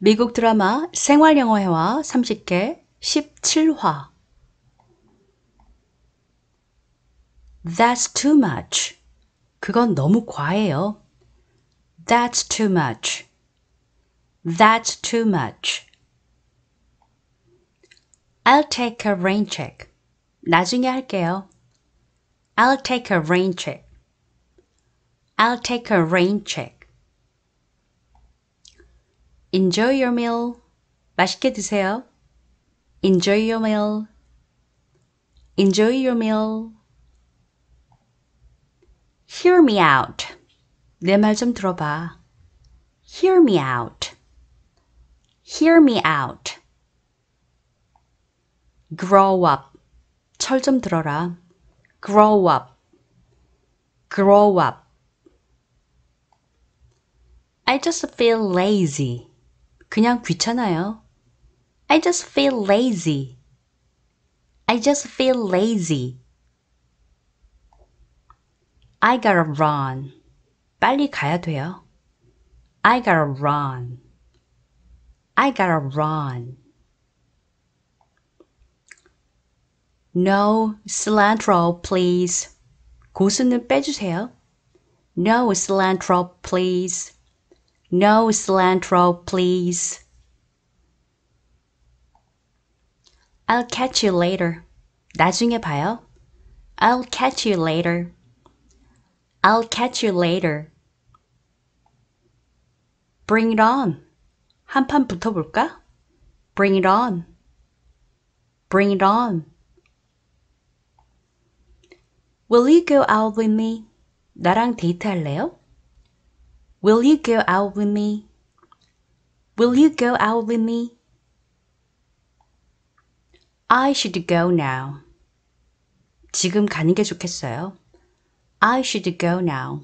미국 드라마 생활영어회화 30개 17화 That's too much. 그건 너무 과해요. That's too much. That's too much. I'll take a rain check. 나중에 할게요. I'll take a rain check. I'll take a rain check. Enjoy your meal. 맛있게 드세요. Enjoy your meal. Enjoy your meal. Hear me out. 내 말 좀 들어봐. Hear me out. Hear me out. Grow up. 철 좀 들어라. Grow up. Grow up. I just feel lazy. 그냥 귀찮아요. I just feel lazy. I just feel lazy. I gotta run. 빨리 가야 돼요. I gotta run. I gotta run. No cilantro, please. 고수는 빼주세요. No cilantro, please. No cilantro, please. I'll catch you later. 나중에 봐요. I'll catch you later. I'll catch you later. Bring it on. 한판 붙어볼까? Bring it on. Bring it on. Will you go out with me? 나랑 데이트할래요? Will you go out with me? Will you go out with me? I should go now. 지금 가는 게 좋겠어요. I should go now.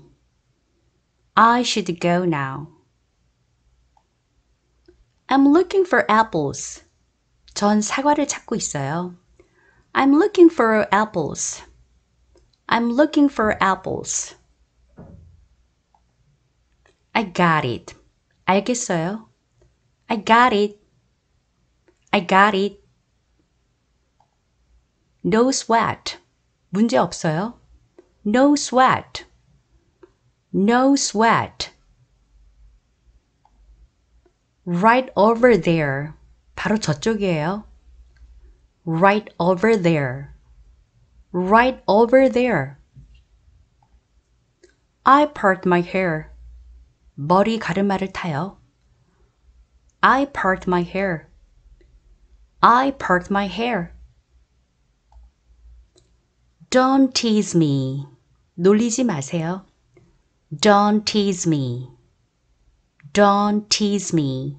I should go now. I'm looking for apples. 전 사과를 찾고 있어요. I'm looking for apples. I'm looking for apples. I got it. 알겠어요. I got it. I got it. No sweat. 문제 없어요. No sweat. No sweat. Right over there. 바로 저쪽이에요. Right over there. Right over there. I part my hair. 머리 가르마를 타요. I part my hair. I part my hair. Don't tease me. 놀리지 마세요. Don't tease me. Don't tease me.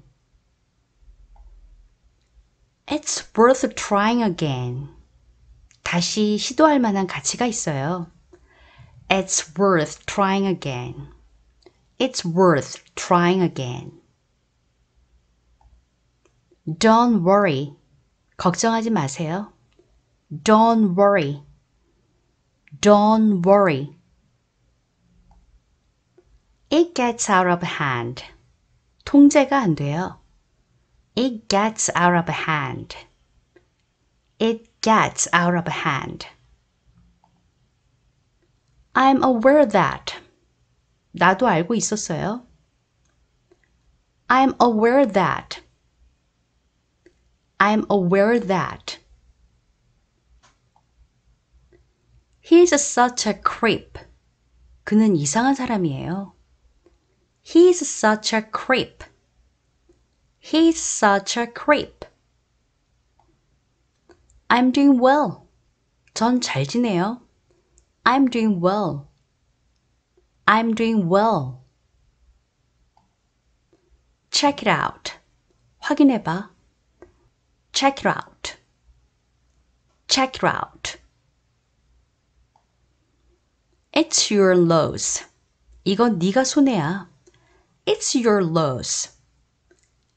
It's worth trying again. 다시 시도할 만한 가치가 있어요. It's worth trying again. It's worth trying again. Don't worry. 걱정하지 마세요. Don't worry. Don't worry. It gets out of hand. 통제가 안 돼요. It gets out of hand. It gets out of hand. I'm aware that 나도 알고 있었어요. I'm aware that. I'm aware that. He's such a creep. 그는 이상한 사람이에요. He's such a creep. He's such a creep. I'm doing well. 전 잘 지내요. I'm doing well. I'm doing well. Check it out. 확인해봐. Check it out. Check it out. It's your loss. 이건 네가 손해야. It's your loss.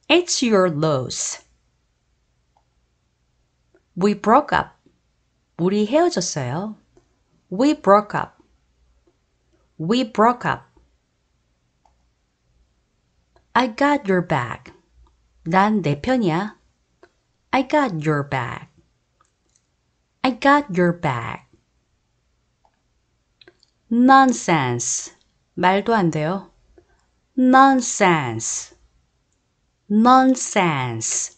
It's your loss. We broke up. 우리 헤어졌어요. We broke up. We broke up. I got your back. 난 내 편이야. I got your back. I got your back. nonsense 말도 안 돼요. nonsense nonsense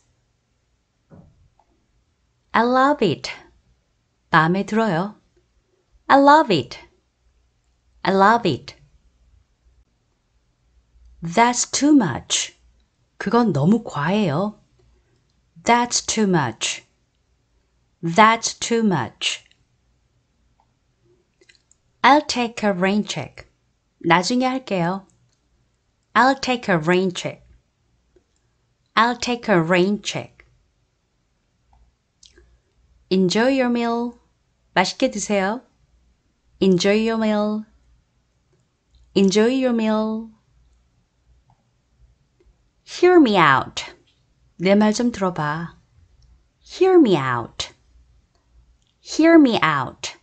I love it 마음에 들어요. I love it I love it. That's too much. 그건 너무 과해요. That's too much. That's too much. I'll take a rain check. 나중에 할게요. I'll take a rain check. I'll take a rain check. Enjoy your meal. 맛있게 드세요. Enjoy your meal. Enjoy your meal. Hear me out. 내 말 좀 들어봐. Hear me out. Hear me out.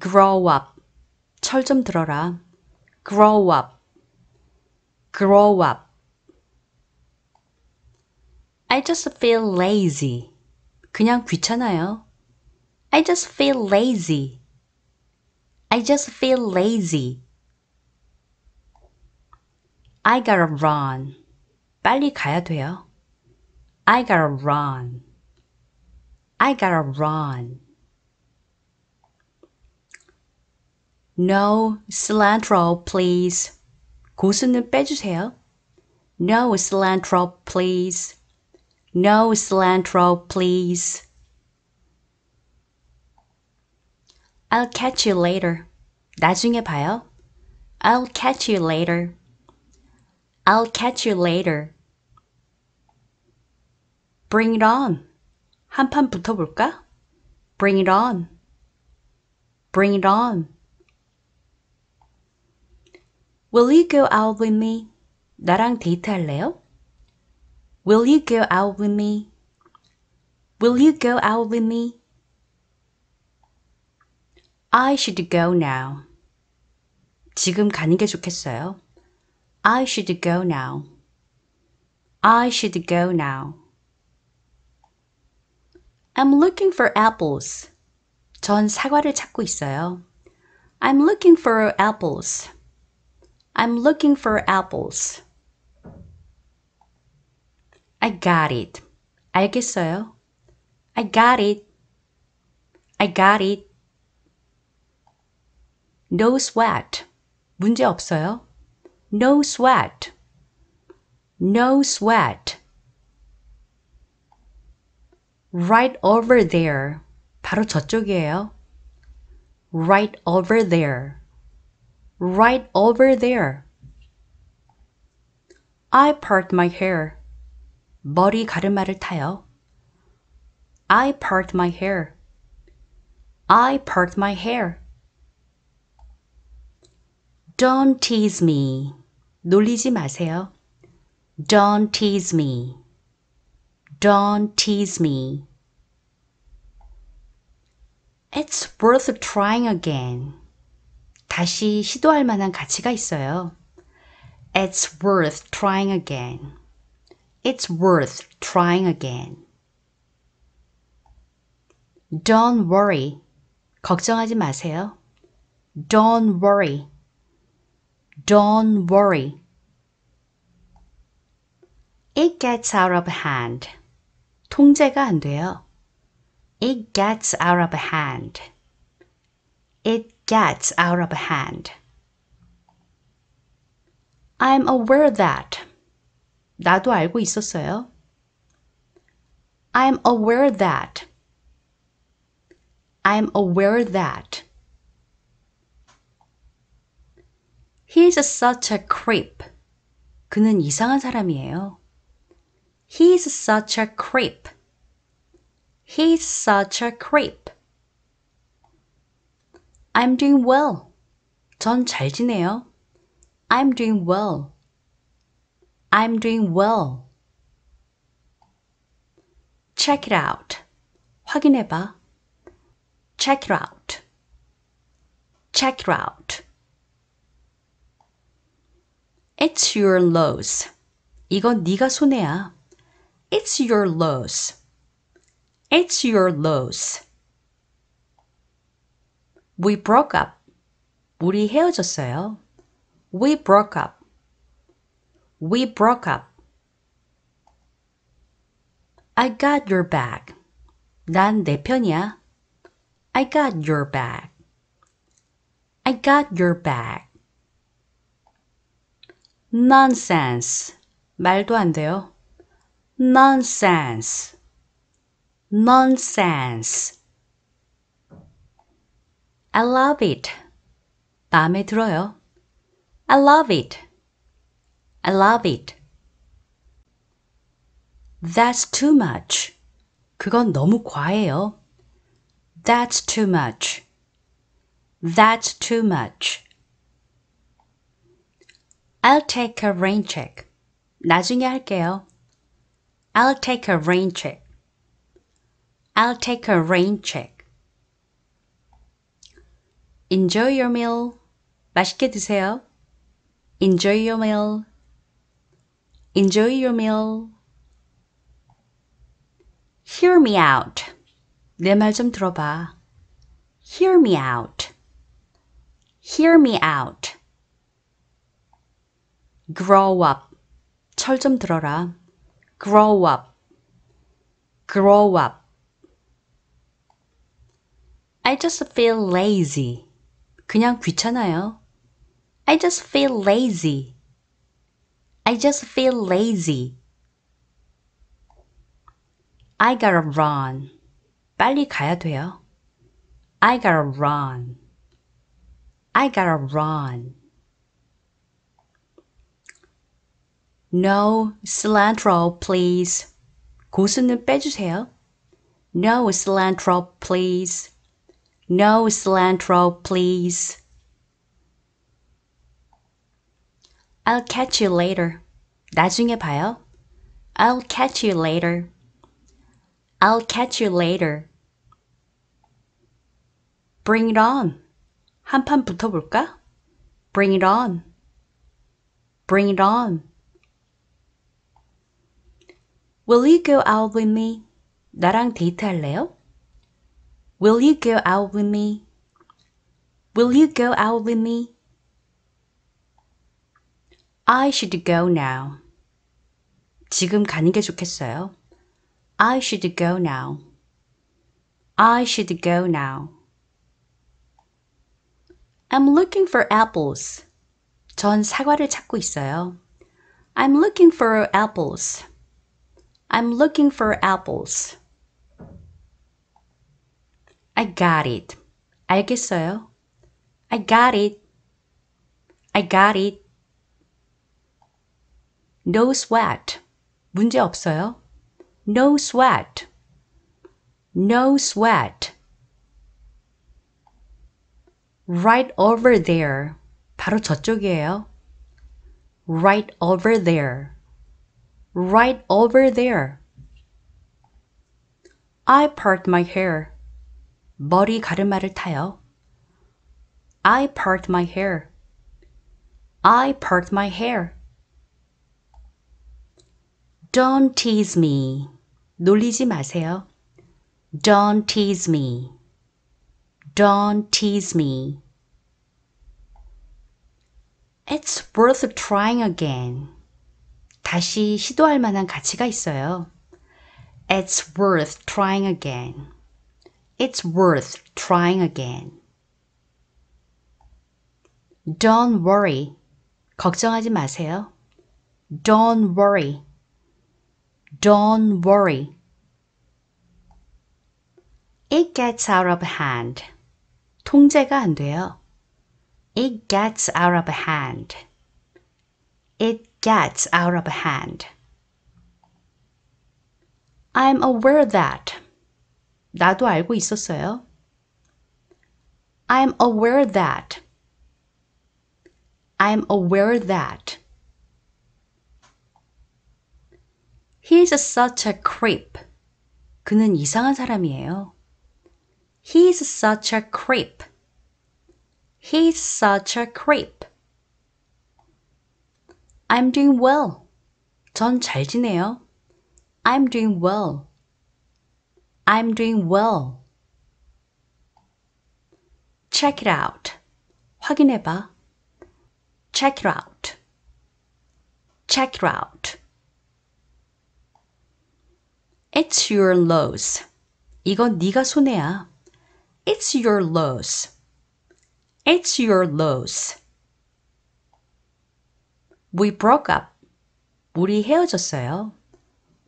Grow up. 철 좀 들어라. Grow up. Grow up. I just feel lazy. 그냥 귀찮아요. I just feel lazy. I just feel lazy. I gotta run. 빨리 가야 돼요. I gotta run. I gotta run. No cilantro, please. 고수는 빼주세요. No cilantro, please. No cilantro, please. I'll catch you later. 나중에 봐요. I'll catch you later. I'll catch you later. Bring it on. 한 판 붙어볼까? Bring it on. Bring it on. Will you go out with me? 나랑 데이트할래요? Will you go out with me? Will you go out with me? I should go now. 지금 가는 게 좋겠어요. I should go now. I should go now. I'm looking for apples. 전 사과를 찾고 있어요. I'm looking for apples. I'm looking for apples. I got it. 알겠어요? I got it. I got it. No sweat. 문제 없어요. No sweat. No sweat. Right over there. 바로 저쪽이에요. Right over there. Right over there. I part my hair. 머리 가르마를 타요. I part my hair. I part my hair. Don't tease me. 놀리지 마세요. Don't tease me. Don't tease me. It's worth trying again. 다시 시도할 만한 가치가 있어요. It's worth trying again. It's worth trying again. Don't worry. 걱정하지 마세요. Don't worry. Don't worry. It gets out of hand. 통제가 안 돼요. It gets out of hand. It gets out of hand. I'm aware that. 나도 알고 있었어요. I'm aware that. I'm aware that. He's such a creep. 그는 이상한 사람이에요. He's such a creep. He's such a creep. I'm doing well. 전 잘 지내요. I'm doing well. I'm doing well. Check it out. 확인해 봐. Check it out. Check it out. It's your loss. 이건 네가 손해야. It's your loss. It's your loss. We broke up. 우리 헤어졌어요. We broke up. We broke up. I got your back. 난내 편이야. I got your back. I got your back nonsense 말도 안 돼요. nonsense nonsense I love it. 마음에 들어요. I love it. I love it. That's too much. 그건 너무 과해요. That's too much. That's too much. I'll take a rain check. 나중에 할게요. I'll take a rain check. I'll take a rain check. Enjoy your meal. 맛있게 드세요. Enjoy your meal. Enjoy your meal. Hear me out. 내 말 좀 들어봐. Hear me out. Hear me out grow up. 철 좀 들어라. grow up. grow up. I just feel lazy. 그냥 귀찮아요. I just feel lazy. I just feel lazy. I gotta run. 빨리 가야 돼요. I gotta run. I gotta run. No cilantro, please. 고수는 빼주세요. No cilantro, please. No cilantro, please. I'll catch you later. 나중에 봐요. I'll catch you later. I'll catch you later. Bring it on. 한판 붙어볼까? Bring it on. Bring it on. Will you go out with me? 나랑 데이트할래요? Will you go out with me? Will you go out with me? I should go now. 지금 가는 게 좋겠어요. I should go now. I should go now. I'm looking for apples. 전 사과를 찾고 있어요. I'm looking for apples. I'm looking for apples. I got it. 알겠어요. I got it. I got it. No sweat. 문제 없어요. No sweat. No sweat. Right over there. 바로 저쪽이에요. Right over there. Right over there. I part my hair. 머리 가르마를 타요. I part my hair. I part my hair. Don't tease me. 놀리지 마세요. Don't tease me. Don't tease me. It's worth trying again. 다시 시도할 만한 가치가 있어요. It's worth trying again. It's worth trying again. Don't worry. 걱정하지 마세요. Don't worry. Don't worry. It gets out of hand. 통제가 안 돼요. It gets out of hand. It gets out of hand. I'm aware that. 나도 알고 있었어요. I'm aware that. I'm aware that. He's such a creep. 그는 이상한 사람이에요. He's such a creep. He's such a creep. I'm doing well. 전 잘 지내요. I'm doing well. I'm doing well. Check it out. 확인해 봐. Check it out. Check it out. It's your loss. 이건 네가 손해야. It's your loss. It's your loss. We broke up. 우리 헤어졌어요.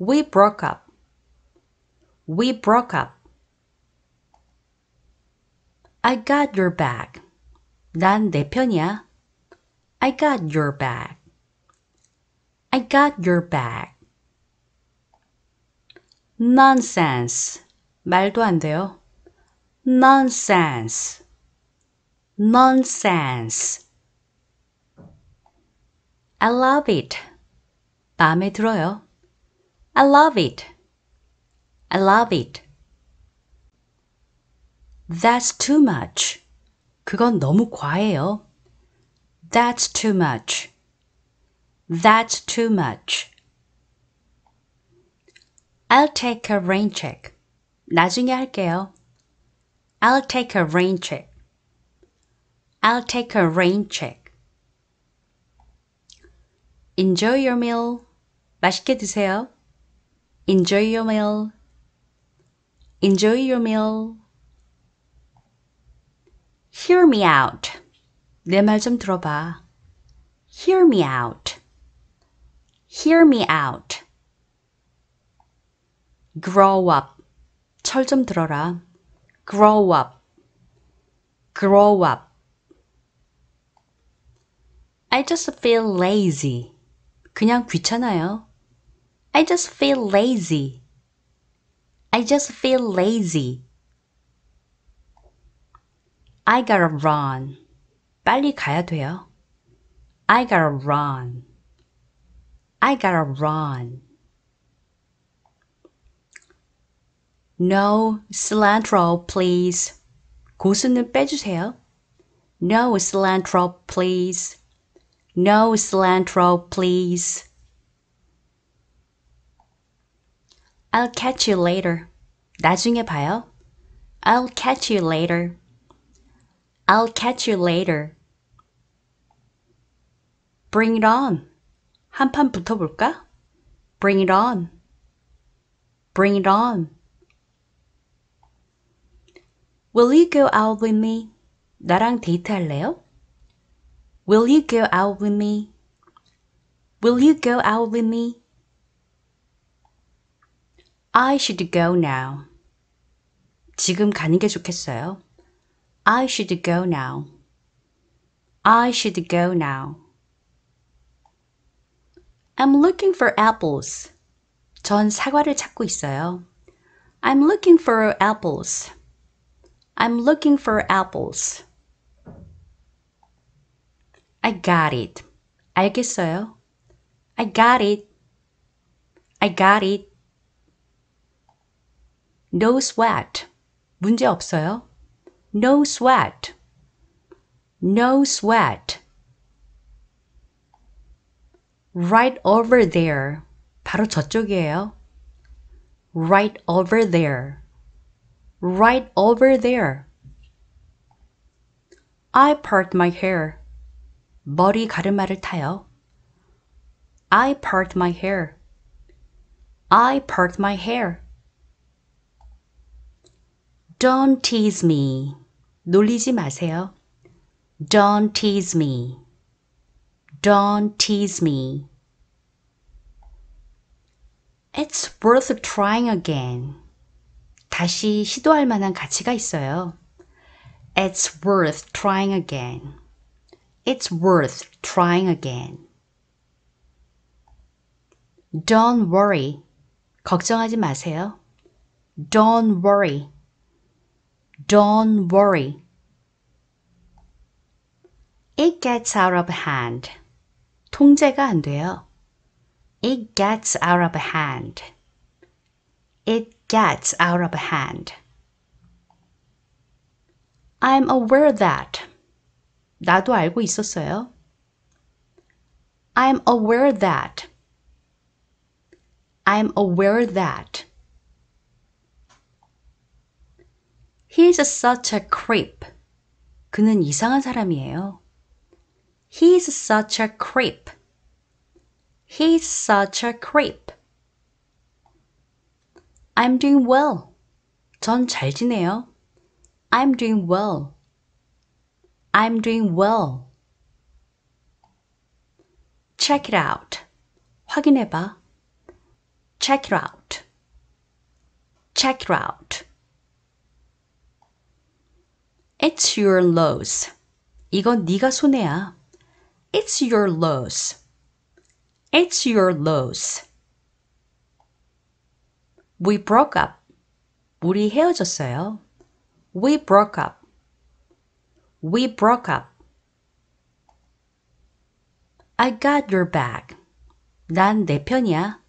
We broke up. We broke up. I got your back. 난 내 편이야. I got your back. I got your back. nonsense. 말도 안 돼요. nonsense. nonsense. I love it. 마음에 들어요. I love it. I love it. That's too much. 그건 너무 과해요. That's too much. That's too much. I'll take a rain check. 나중에 할게요. I'll take a rain check. I'll take a rain check. Enjoy your meal. 맛있게 드세요. Enjoy your meal. Enjoy your meal. Hear me out. 내 말 좀 들어봐. Hear me out. Hear me out. Grow up. 철 좀 들어라. Grow up. Grow up. I just feel lazy. 그냥 귀찮아요. I just feel lazy. I just feel lazy. I gotta run. 빨리 가야 돼요. I gotta run. I gotta run. No cilantro, please. 고수는 빼주세요. No cilantro, please. No cilantro, please. I'll catch you later. 나중에 봐요. I'll catch you later. I'll catch you later. Bring it on. 한판 붙어볼까? Bring it on. Bring it on. Will you go out with me? 나랑 데이트할래요? Will you go out with me? Will you go out with me? I should go now. 지금 가는 게 좋겠어요. I should go now. I should go now. I'm looking for apples. 전 사과를 찾고 있어요. I'm looking for apples. I'm looking for apples. I got it. 알겠어요. I got it. I got it. No sweat. 문제 없어요. No sweat. No sweat. Right over there. 바로 저쪽이에요. Right over there. Right over there. I part my hair. 머리 가르마를 타요. I part my hair. I part my hair. Don't tease me. 놀리지 마세요. Don't tease me. Don't tease me. It's worth trying again. 다시 시도할 만한 가치가 있어요. It's worth trying again. It's worth trying again. Don't worry. 걱정하지 마세요. Don't worry. Don't worry. It gets out of hand. 통제가 안 돼요. It gets out of hand. It gets out of hand. I'm aware that. 나도 알고 있었어요. I'm aware that. I'm aware that. He's such a creep. 그는 이상한 사람이에요. He's such a creep. He's such a creep. I'm doing well. 전 잘 지내요. I'm doing well. I'm doing well. Check it out. 확인해봐. Check it out. Check it out. It's your loss. 이건 네가 손해야. It's your loss. It's your loss. We broke up. 우리 헤어졌어요. We broke up. We broke up. I got your back. 난 내 편이야.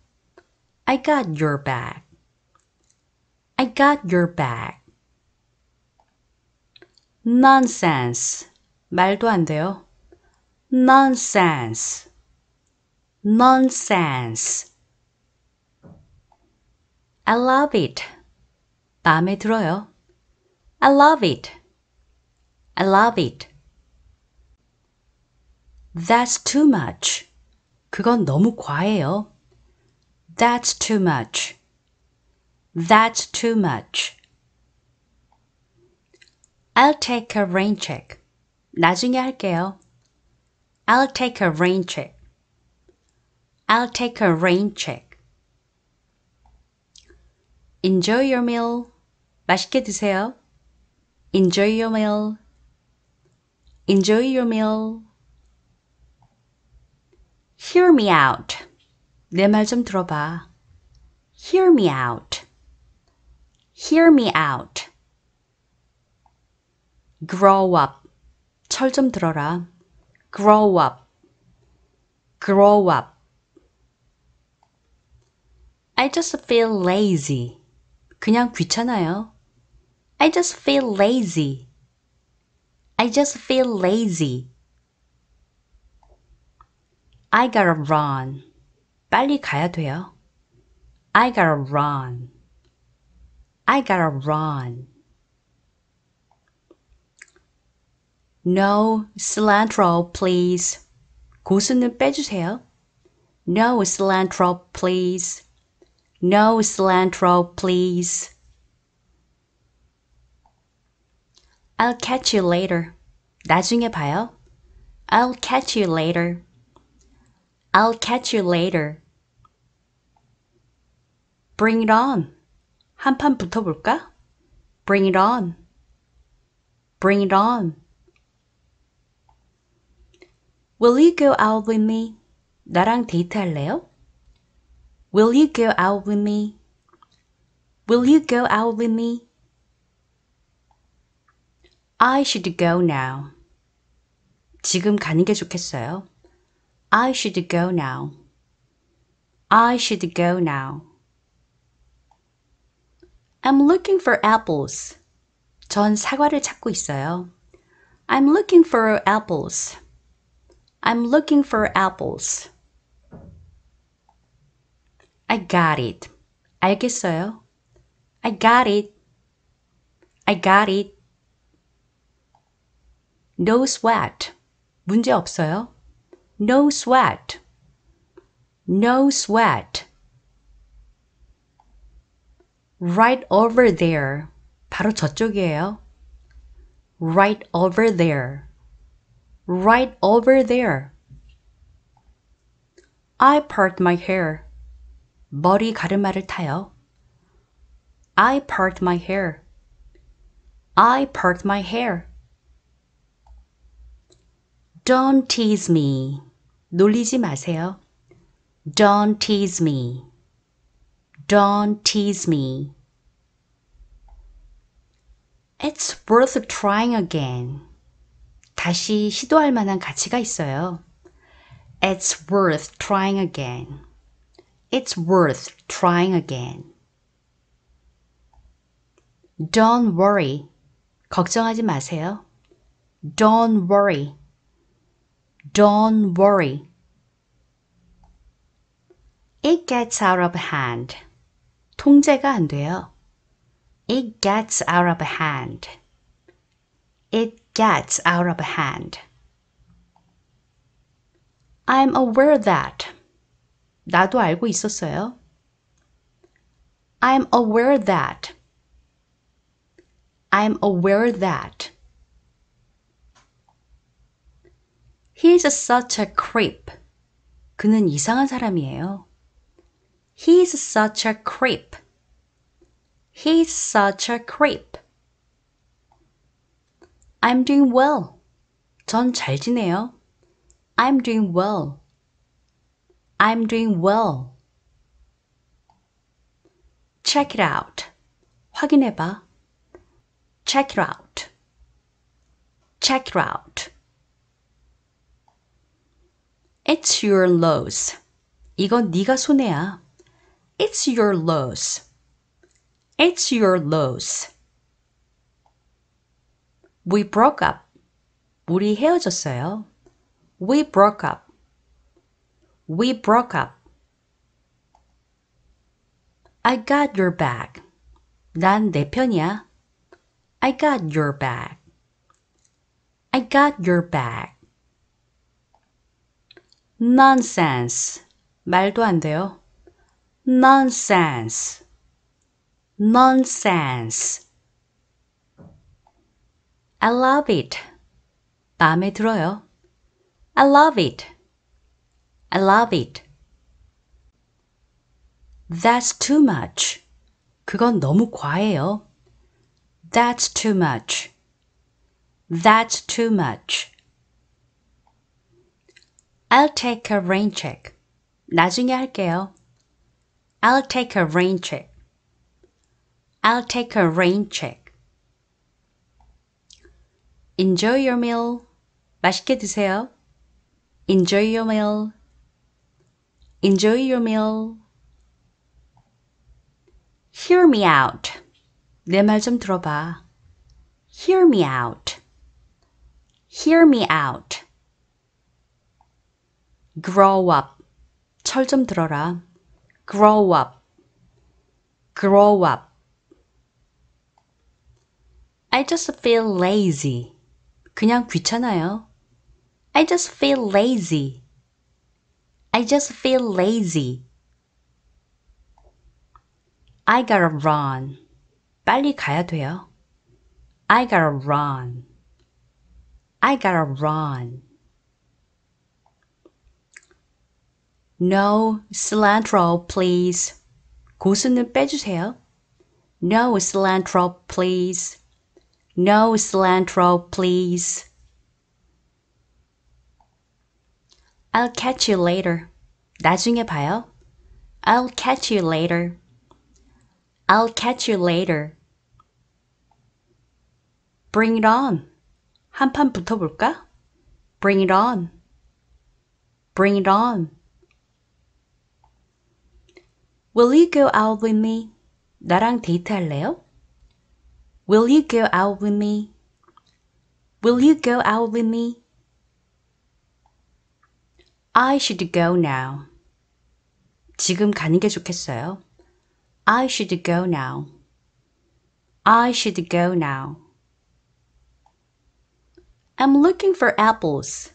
I got your back. I got your back. nonsense. 말도 안 돼요. nonsense. nonsense. I love it. 마음에 들어요. I love it. I love it. That's too much. 그건 너무 과해요. That's too much. That's too much. I'll take a rain check. 나중에 할게요. I'll take a rain check. I'll take a rain check. Enjoy your meal. 맛있게 드세요. Enjoy your meal. Enjoy your meal. Hear me out. 내 말 좀 들어봐. Hear me out. Hear me out. Grow up. 철 좀 들어라. Grow up. Grow up. I just feel lazy. 그냥 귀찮아요. I just feel lazy. I just feel lazy. I gotta run. 빨리 가야 돼요. I gotta run. I gotta run. No cilantro, please. 고수는 빼주세요. No cilantro, please. No cilantro, please. I'll catch you later. 나중에 봐요. I'll catch you later. I'll catch you later. Bring it on. 한판 붙어볼까? Bring it on. Bring it on. Will you go out with me? 나랑 데이트할래요? Will you go out with me? Will you go out with me? I should go now. 지금 가는 게 좋겠어요. I should go now. I should go now. I'm looking for apples. 전 사과를 찾고 있어요. I'm looking for apples. I'm looking for apples. I got it. 알겠어요? I got it. I got it. No sweat. 문제 없어요. No sweat. No sweat. Right over there. 바로 저쪽이에요. Right over there. Right over there. I part my hair. 머리 가르마를 타요. I part my hair. I part my hair. Don't tease me. 놀리지 마세요. Don't tease me. Don't tease me. It's worth trying again. 다시 시도할 만한 가치가 있어요. It's worth trying again. It's worth trying again. Don't worry. 걱정하지 마세요. Don't worry. Don't worry. It gets out of hand. 통제가 안 돼요. It gets out of hand. It gets out of hand. I'm aware that. 나도 알고 있었어요. I'm aware that. I'm aware that. He's such a creep. 그는 이상한 사람이에요. such a creep. He's such a creep. I'm doing well. 전 잘 지내요. I'm doing well. I'm doing well. Check it out. Check it out. Check it out. It's your loss. 이건 네가 손해야. It's your loss. It's your loss. We broke up. 우리 헤어졌어요. We broke up. We broke up. I got your back. 난내 편이야. I got your back. I got your back nonsense 말도 안 돼요. nonsense nonsense I love it. 마음에 들어요. I love it. I love it. That's too much. 그건 너무 과해요. That's too much. That's too much. I'll take a rain check. 나중에 할게요. I'll take a rain check. I'll take a rain check. Enjoy your meal. 맛있게 드세요. Enjoy your meal. Enjoy your meal. Hear me out. 내 말 좀 들어봐. Hear me out. Hear me out grow up. 철좀 들어라. grow up. grow up. I just feel lazy. 그냥 귀찮아요. I just feel lazy. I just feel lazy. I gotta run. 빨리 가야 돼요. I gotta run. I gotta run. No cilantro, please. 고수는 빼주세요. No cilantro, please. No cilantro, please. I'll catch you later. 나중에 봐요. I'll catch you later. I'll catch you later. Bring it on. 한 붙어볼까? Bring it on. Bring it on. Will you go out with me? 나랑 데이트할래요? Will you go out with me? Will you go out with me? I should go now. 지금 가는 게 좋겠어요. I should go now. I should go now. I'm looking for apples.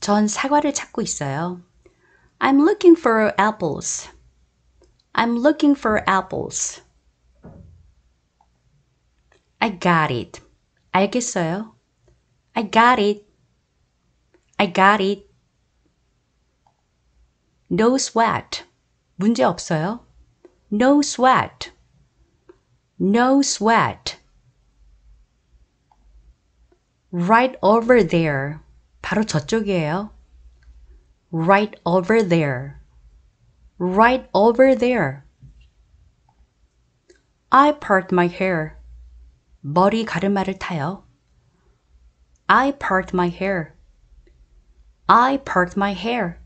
전 사과를 찾고 있어요. I'm looking for apples. I'm looking for apples. I got it. 알겠어요. I got it. I got it. No sweat. 문제 없어요. No sweat. No sweat. Right over there. 바로 저쪽이에요. Right over there. Right over there. I part my hair. 머리 가르마를 타요. I part my hair. I part my hair.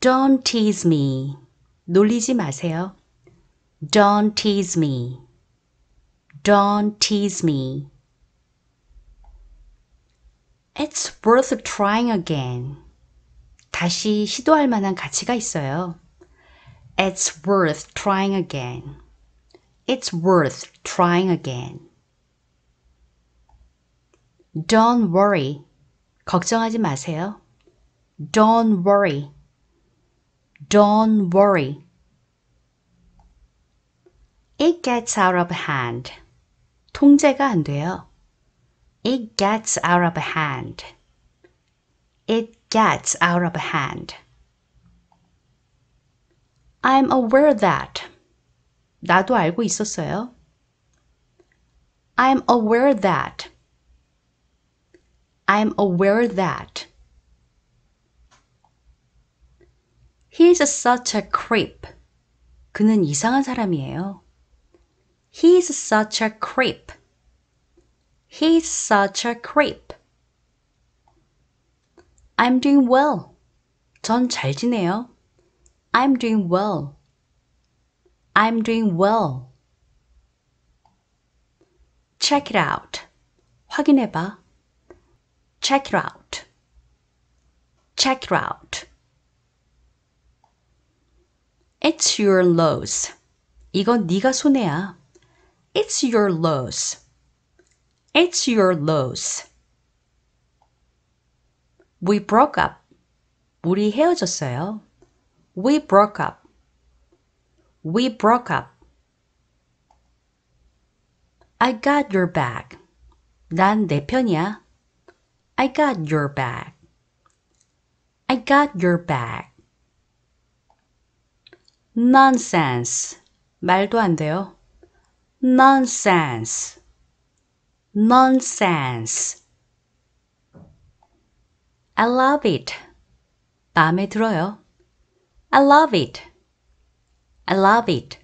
Don't tease me. 놀리지 마세요. Don't tease me. Don't tease me. It's worth trying again. 다시 시도할 만한 가치가 있어요. It's worth trying again. It's worth trying again. Don't worry. 걱정하지 마세요. Don't worry. Don't worry. It gets out of hand. 통제가 안 돼요. It gets out of hand. It gets out of hand. I'm aware that. 나도 알고 있었어요. I'm aware that. I'm aware that. He's such a creep. 그는 이상한 사람이에요. He's such a creep. He's such a creep. I'm doing well. 전 잘 지내요. I'm doing well. I'm doing well. Check it out. 확인해 봐. Check it out. Check it out. It's your loss. 이건 네가 손해야. It's your loss. It's your loss. We broke up. 우리 헤어졌어요. We broke up. We broke up. I got your back. 난 내 편이야. I got your back. I got your back. nonsense. 말도 안 돼요. nonsense. nonsense. I love it. 마음에 들어요. I love it. I love it.